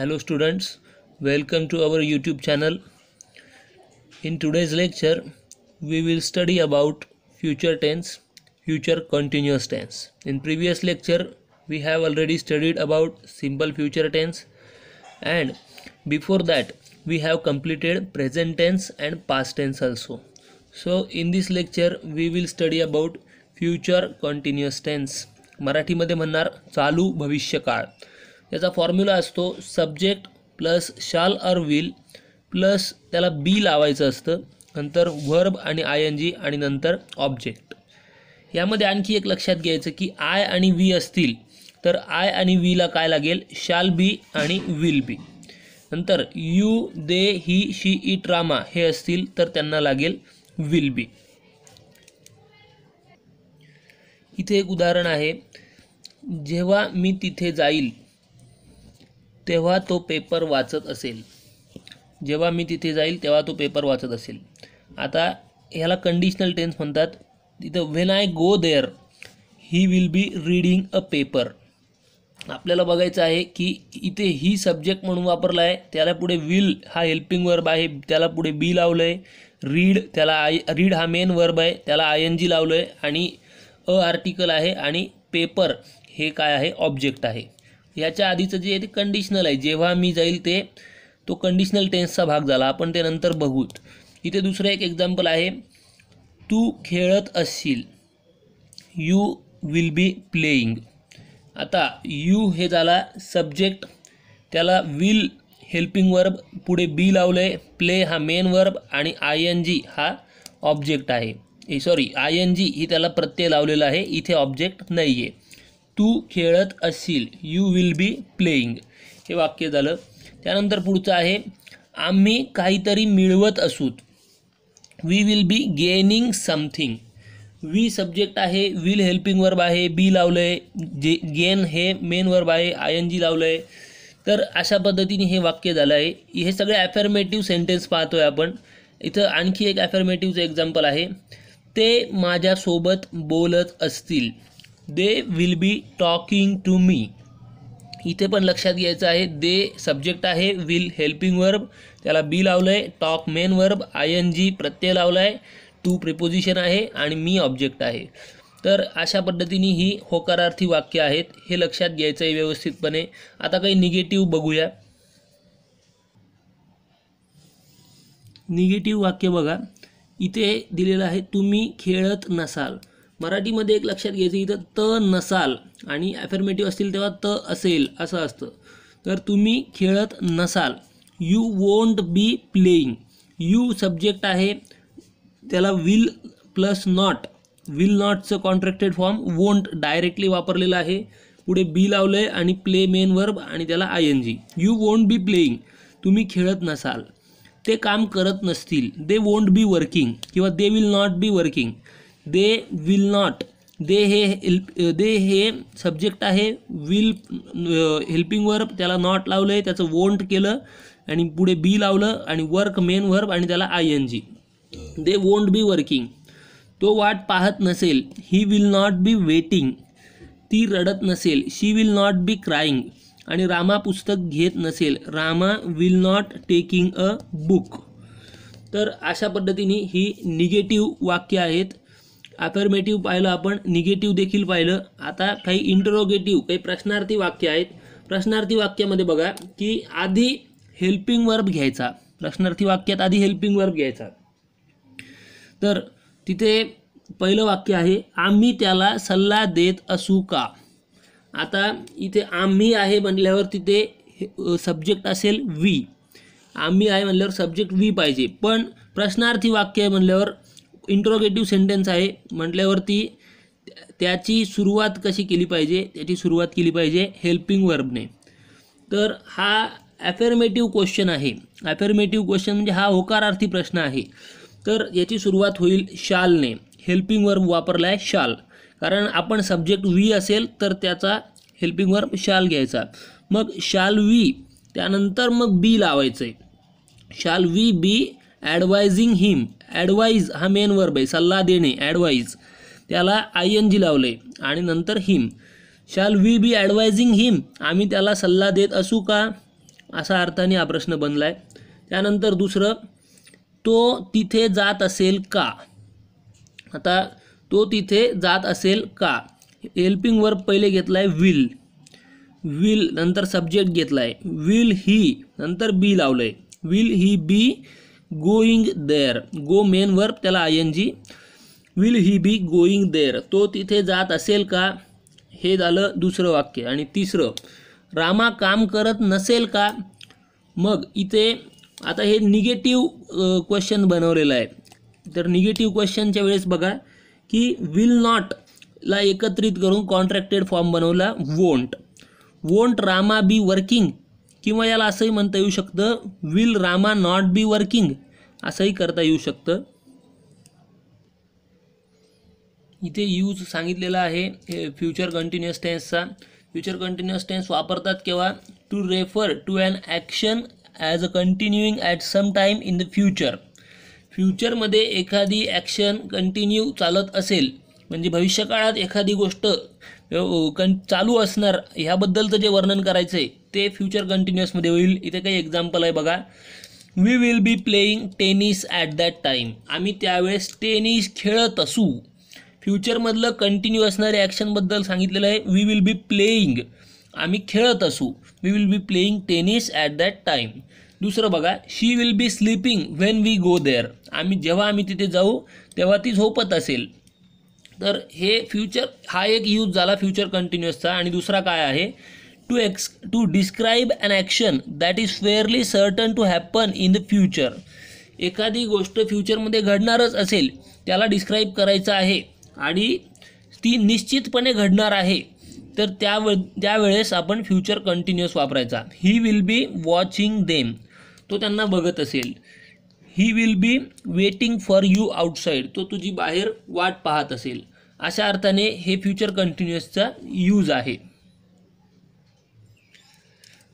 hello students welcome to our youtube channel in today's lecture we will study about future tense future continuous tense in previous lecture we have already studied about simple future tense and before that we have completed present tense and past tense also so in this lecture we will study about future continuous tense मराठीमध्ये म्हणणार चालू भविष्यकाळ याचा formula असतो subject plus shall or will plus त्याला be लावायचं असतं नंतर व्हर्ब आणि आय एन जी आणि नंतर ऑब्जेक्ट यामध्ये आणखी एक लक्षात घ्यायचं की आय आणि वी असतील तर आय आणि वीला काय लागेल शाल बी आणि विल बी नंतर यू दे ही शी ई ट्रामा हे असतील तर त्यांना लागेल विल बी इथे एक उदाहरण आहे जेव्हा मी तिथे जाईल तेव्हा तो पेपर वाचत असेल जेव्हा मी तिथे जाईल तेव्हा तो पेपर वाचत असेल आता ह्याला कंडिशनल टेन्स म्हणतात तिथं when I go there he will be reading a paper आपल्याला बघायचं आहे की इथे ही सब्जेक्ट म्हणून वापरला आहे त्याला पुढे विल हा हेल्पिंग वर्ब आहे त्याला पुढे बी लावलं आहे रीड त्याला आय रीड हा मेन वर्ब आहे त्याला आय एन जी लावलं आहे आणि अ आर्टिकल आहे आणि पेपर हे काय आहे ऑब्जेक्ट आहे याच्या आधीचं जे आहे ते कंडिशनल आहे जेव्हा मी जाईल ते तो कंडिशनल टेन्सचा भाग झाला आपण ते नंतर बघूत इथे दुसरं एक एक्झाम्पल आहे तू खेळत असशील यू विल बी प्लेईंग आता यू हे झाला सब्जेक्ट त्याला विल हेल्पिंग वर्ब पुढे बी लावलं आहे प्ले हा मेन वर्ब आणि आय एन जी हा ऑब्जेक्ट आहे सॉरी आय एन जी ही त्याला प्रत्यय लावलेला आहे इथे ऑब्जेक्ट नाही आहे तू खेळत असशील यू विल बी प्लेईंग हे वाक्य झालं त्यानंतर पुढचं आहे आम्ही काहीतरी मिळवत असूत we will be gaining something we subject आहे विल हेल्पिंग वर्ब आहे बी लावलं आहे जे गेन हे मेन वर्ब आहे आय एन जी लावलं आहे तर अशा पद्धतीने हे वाक्य झालं आहे हे सगळे ॲफर्मेटिव्ह सेंटेन्स पाहतो आहे आपण इथं आणखी एक ॲफर्मेटिव्हचं एक्झाम्पल आहे ते माझ्यासोबत बोलत असतील they will be talking to me इथे पण लक्षात घ्यायचं आहे दे सब्जेक्ट आहे विल हेल्पिंग वर्ब त्याला बी लावलं आहे talk main verb I N G प्रत्यय लावला आहे टू प्रिपोजिशन आहे आणि मी ऑब्जेक्ट आहे तर अशा पद्धतीने ही होकारार्थी वाक्य आहेत हे लक्षात घ्यायचं आहे व्यवस्थितपणे आता काही निगेटिव्ह बघूया निगेटिव्ह वाक्य बघा इथे दिलेलं आहे तुम्ही खेळत नसाल मराठीमध्ये एक लक्षात घ्यायचं इथं त नसाल आणि ॲफर्मेटिव्ह असतील तेव्हा त असेल असं असतं तर तुम्ही खेळत नसाल you won't be playing you subject आहे त्याला विल प्लस नॉट विल नॉटचं कॉन्ट्रॅक्टेड फॉर्म वोंट डायरेक्टली वापरलेलं आहे पुढे बी लावलं आहे आणि प्ले मेन वर्ब आणि त्याला I N G you won't be playing तुम्ही खेळत नसाल ते काम करत नसतील दे वोंट बी वर्किंग किंवा they will not be working they will not they हे हेल्प दे हे सब्जेक्ट आहे विल हेल्पिंग वर्ब त्याला नॉट लावलं आहे त्याचं वोंट केलं आणि पुढे बी लावलं आणि वर्क मेन वर्ब आणि त्याला I N G they won't be working तो वाट पाहत नसेल he will not be waiting ती रडत नसेल she will not be crying आणि रामा पुस्तक घेत नसेल Rama will not taking a book तर अशा पद्धतीने ही निगेटिव्ह वाक्य आहेत अफर्मेटिव्ह पाहिलं आपण निगेटिव्ह देखील पाहिलं आता काही इंटरोगेटिव्ह काही प्रश्नार्थी वाक्य आहेत प्रश्नार्थी वाक्यामध्ये बघा की आधी हेल्पिंग वर्ब घ्यायचा प्रश्नार्थी वाक्यात आधी हेल्पिंग वर्ब घ्यायचा तर तिथे पहिलं वाक्य आहे आम्ही त्याला सल्ला देत असू का आता इथे आम्ही आहे म्हटल्यावर तिथे सब्जेक्ट असेल वी आम्ही आहे म्हटल्यावर सब्जेक्ट वी पाहिजे पण प्रश्नार्थी वाक्य आहे म्हणल्यावर इंट्रोगेटिव्ह सेंटेन्स आहे म्हटल्यावरती त्याची सुरुवात कशी केली पाहिजे त्याची सुरुवात केली पाहिजे हेल्पिंग वर्बने तर हा ॲफर्मेटिव्ह क्वेश्चन आहे ॲफर्मेटिव्ह क्वेश्चन म्हणजे हा होकारार्थी प्रश्न आहे तर याची सुरुवात होईल शालने हेल्पिंग वर्ब वापरला आहे शाल कारण आपण सब्जेक्ट वी असेल तर त्याचा हेल्पिंग वर्ब शाल घ्यायचा मग शाल वी त्यानंतर मग बी लावायचं आहे shall we be advising him advise हा मेन वर्ब आहे सल्ला देणे ॲडवाईज त्याला आय एन जी लावलं आहे आणि नंतर हिम शाल वी बी ॲडवायझिंग हिम आम्ही त्याला सल्ला देत असू का असा अर्थाने हा प्रश्न बनला आहे त्यानंतर दुसरं तो तिथे जात असेल का आता तो तिथे जात असेल का हेल्पिंग वर्ब पहिले घेतला आहे विल विल नंतर सब्जेक्ट घेतला आहे विल ही नंतर बी लावलं आहे will he be going there go main verb त्याला I N G will he be going there तो तिथे जात असेल का हे झालं दुसरं वाक्य आणि तिसरं रामा काम करत नसेल का मग इथे आता हे निगेटिव्ह क्वेश्चन बनवलेलं आहे तर निगेटिव्ह क्वेश्चनच्या वेळेस बघा की विल नॉट ला एकत्रित करून कॉन्ट्रॅक्टेड फॉर्म बनवला won't won't Rama be working किंवा याला असंही म्हणता येऊ शकतं will Rama not be working असंही करता येऊ शकतं इथे यूज सांगितलेला आहे फ्युचर कंटिन्युअस टेन्सचा फ्युचर कंटिन्युअस टेन्स वापरतात केव्हा to refer to an action as a continuing at some time in the future फ्युचरमध्ये एखादी ॲक्शन कंटिन्यू चालत असेल म्हणजे भविष्यकाळात एखादी गोष्ट कं चालू असणार ह्याबद्दलचं जे वर्णन करायचं आहे ते फ्युचर कंटिन्युअसमध्ये होईल इथे काही एक्झाम्पल आहे बघा we will be playing tennis at that time आम्ही त्यावेळेस टेनिस खेळत असू फ्युचरमधलं कंटिन्यू असणाऱ्या ॲक्शनबद्दल सांगितलेलं आहे वी विल बी प्लेईंग आम्ही खेळत असू we will be playing tennis at that time दुसरं बघा she will be sleeping when we go there आम्ही जेव्हा आम्ही तिथे जाऊ तेव्हा ती झोपत असेल तर हे फ्युचर हा एक यूज झाला फ्युचर कंटिन्युअसचा आणि दुसरा काय आहे to ex to describe an action that is fairly certain to happen in the future एखादी गोष्ट फ्युचरमध्ये घडणारच असेल त्याला डिस्क्राईब करायचं आहे आणि ती निश्चितपणे घडणार आहे तर त्या त्यावे त्यावेळेस आपण फ्युचर कंटिन्युअस वापरायचा he will be watching them तो त्यांना बघत असेल he will be waiting for you outside तो तुझी बाहेर वाट पाहत असेल अशा अर्थाने हे फ्युचर कंटिन्युअसचा यूज आहे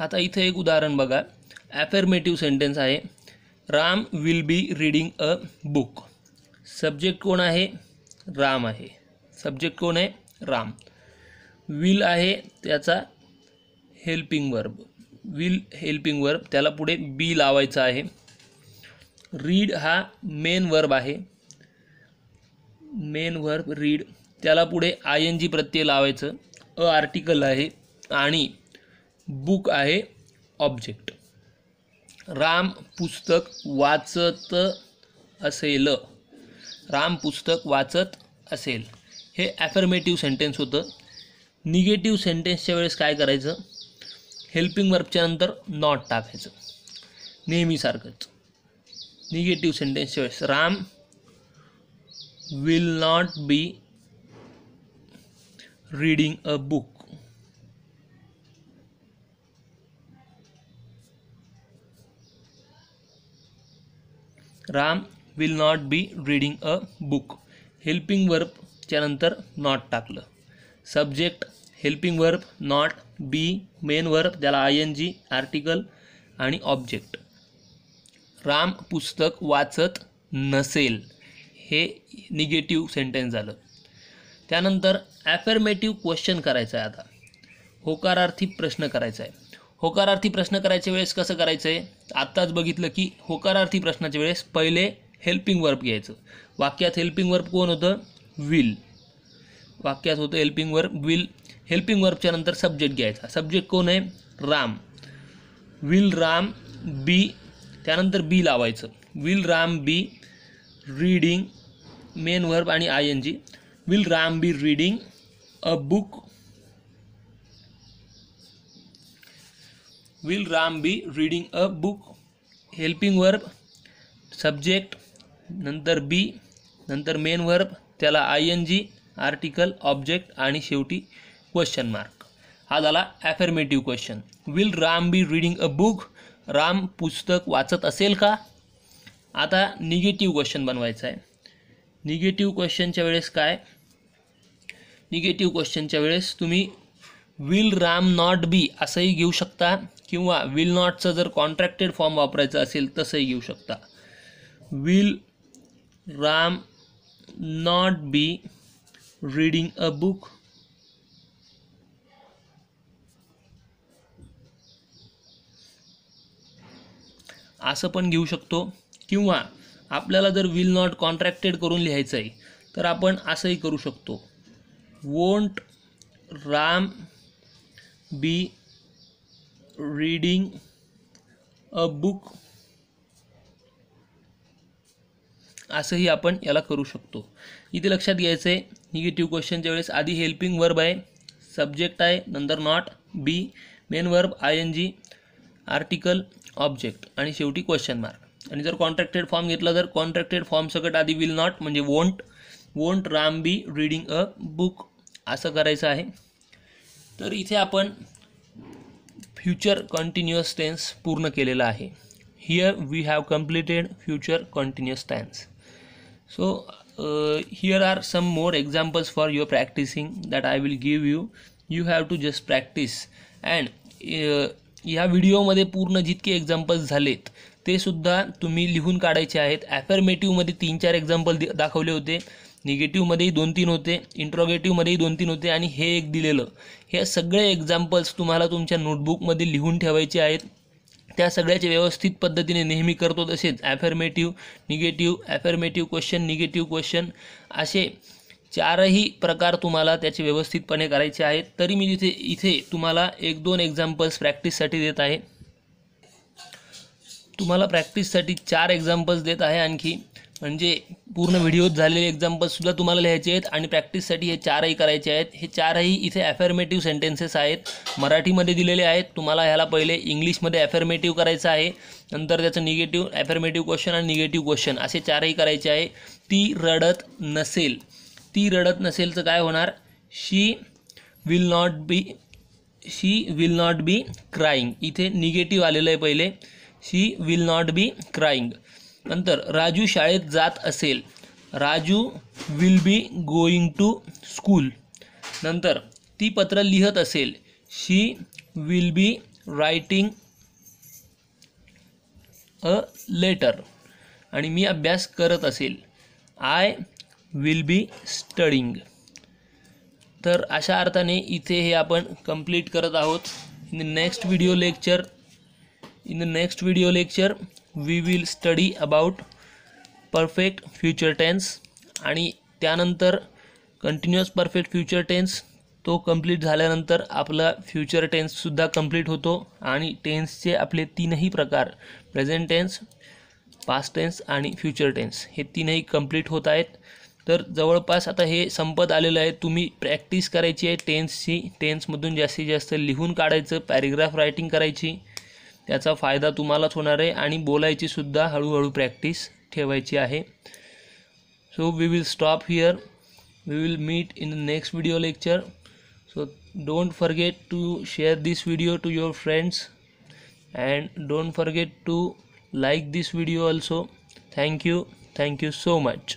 आता इथे एक उदाहरण बघा ॲफर्मेटिव्ह सेंटेन्स आहे Ram will be reading a book subject कोण आहे राम आहे सब्जेक्ट कोण आहे राम विल आहे त्याचा helping verb will helping verb त्याला पुढे बी लावायचा आहे रीड हा मेन वर्ब आहे मेन वर्ब रीड त्याला पुढे आय एन जी प्रत्यय लावायचं अ आर्टिकल आहे आणि बुक आहे ऑब्जेक्ट राम पुस्तक वाचत असेल राम पुस्तक वाचत असेल हे ॲफर्मेटिव्ह सेंटेन्स होतं निगेटिव्ह सेंटेन्सच्या वेळेस काय करायचं हेल्पिंग वर्बच्या नंतर नॉट टाकायचं नेहमीसारखंच निगेटिव्ह सेंटेन्सच्या वेळेस Ram will not be reading a book Ram will not be reading a book helping वर्बच्या नंतर नॉट टाकलं subject helping verb not be main verb त्याला आय एन जी आर्टिकल आणि ऑब्जेक्ट राम पुस्तक वाचत नसेल हे निगेटिव्ह सेंटेन्स झालं त्यानंतर ॲफर्मेटिव्ह क्वेश्चन करायचं आहे आता होकारार्थी प्रश्न करायचा आहे होकारार्थी प्रश्न करायच्या वेळेस कसं करायचं आहे आत्ताच बघितलं की होकारार्थी प्रश्नाच्या वेळेस पहिले हेल्पिंग वर्ब घ्यायचं वाक्यात हेल्पिंग वर्ब कोण होतं विल वाक्यात होतं हेल्पिंग वर्क विल हेल्पिंग वर्बच्या नंतर सब्जेक्ट घ्यायचा सब्जेक्ट कोण आहे राम विल राम बी त्यानंतर बी लावायचं will Ram be reading main verb आणि I N G will Ram be reading a book will Ram be reading a book helping verb subject नंतर बी नंतर मेन वर्ब त्याला I N G article object आणि शेवटी question mark हा झाला affirmative question will Ram be reading a book Ram पुस्तक वाचत असेल का आता निगेटिव्ह क्वेश्चन बनवायचा आहे निगेटिव्ह क्वेश्चनच्या वेळेस काय निगेटिव्ह क्वेश्चनच्या वेळेस तुम्ही विल राम नॉट बी असंही घेऊ शकता किंवा विल नॉटचं जर कॉन्ट्रॅक्टेड फॉर्म वापरायचं असेल तसंही घेऊ शकता will Ram not be reading a book असं पण घेऊ शकतो किंवा आपल्याला जर विल नॉट कॉन्ट्रॅक्टेड करून लिहायचं आहे तर आपण असंही करू शकतो won't Ram be reading a book असंही आपण याला करू शकतो इथे लक्षात घ्यायचं आहे निगेटिव्ह क्वेश्चनच्या वेळेस आधी हेल्पिंग वर्ब आहे सब्जेक्ट आहे नंतर not be main verb I N G article object आणि शेवटी क्वेश्चन मार्क आणि जर कॉन्ट्रॅक्टेड फॉर्म घेतला तर कॉन्ट्रॅक्टेड फॉर्म सकट आधी विल नॉट म्हणजे won't won't Ram be reading a book असं करायचं आहे तर इथे आपण फ्युचर कंटिन्युअस टेन्स पूर्ण केलेला आहे here we have completed future continuous tense so here are some more examples for your practising that I will give you you have to just practise and ह्या व्हिडिओमध्ये पूर्ण जितके एक्झाम्पल्स झालेत ते सुद्धा तुम्ही लिहून काढायचे आहेत ॲफर्मेटिव्हमध्ये तीन चार एक्झाम्पल दाखवले होते निगेटिव्हमध्येही दोन तीन होते इंट्रॉगेटिव्हमध्येही दोन तीन होते आणि हे एक दिलेलं हे सगळे एक्झाम्पल्स तुम्हाला तुमच्या नोटबुकमध्ये लिहून ठेवायचे आहेत त्या सगळ्याचे व्यवस्थित पद्धतीने नेहमी करतो तसेच affirmative negative affirmative question negative question असे चारही प्रकार तुम्हाला त्याचे व्यवस्थितपणे करायचे आहेत तरी मी तिथे इथे तुम्हाला एक दोन एक्झाम्पल्स प्रॅक्टिससाठी देत आहे तुम्हाला प्रॅक्टिससाठी चार एक्झाम्पल्स देत आहे आणखी म्हणजे पूर्ण व्हिडिओत झालेले एक्झाम्पल्ससुद्धा तुम्हाला लिहायचे आहेत आणि प्रॅक्टिससाठी हे चारही करायचे आहेत हे चारही इथे ॲफर्मेटिव्ह सेंटेन्सेस आहेत मराठीमध्ये दिलेले आहेत तुम्हाला ह्याला पहिले इंग्लिशमध्ये ॲफर्मेटिव्ह करायचं आहे नंतर त्याचं निगेटिव्ह ॲफर्मेटिव्ह क्वेश्चन आणि निगेटिव्ह क्वेश्चन असे चारही करायचे आहे ती रडत नसेल ती रडत नसेल तर काय होणार she will not be she will not be crying इथे निगेटिव्ह आलेलं आहे पहिले she will not be crying नंतर राजू शाळेत जात असेल Raju will be going to school नंतर ती पत्र लिहत असेल she will be writing a letter आणि मी अभ्यास करत असेल आय विल बी स्टडिंग तर अशा अर्थाने इथे हे आपण कंप्लीट करत आहोत in the next video lecture in the next video lecture we will study about perfect future tense आणि त्यानंतर कंटिन्युअस परफेक्ट फ्युचर टेन्स तो कंप्लीट झाल्यानंतर आपला फ्युचर टेन्ससुद्धा कंप्लीट होतो आणि टेन्सचे आपले तीनही प्रकार प्रेझेंट टेन्स पास्ट टेन्स आणि फ्युचर टेन्स हे तीनही कंप्लीट होत आहेत तर जवळपास आता हे संपत आलेलं आहे तुम्ही प्रॅक्टिस करायची आहे टेन्सची टेन्समधून जास्तीत जास्त लिहून काढायचं पॅरेग्राफ रायटिंग करायची त्याचा फायदा तुम्हालाच होणार आहे आणि बोलायची सुद्धा हळूहळू प्रॅक्टिस ठेवायची आहे so we will stop here we will meet in the next video lecture so don't forget to share this video to your friends and don't forget to like this video also thank you thank you so much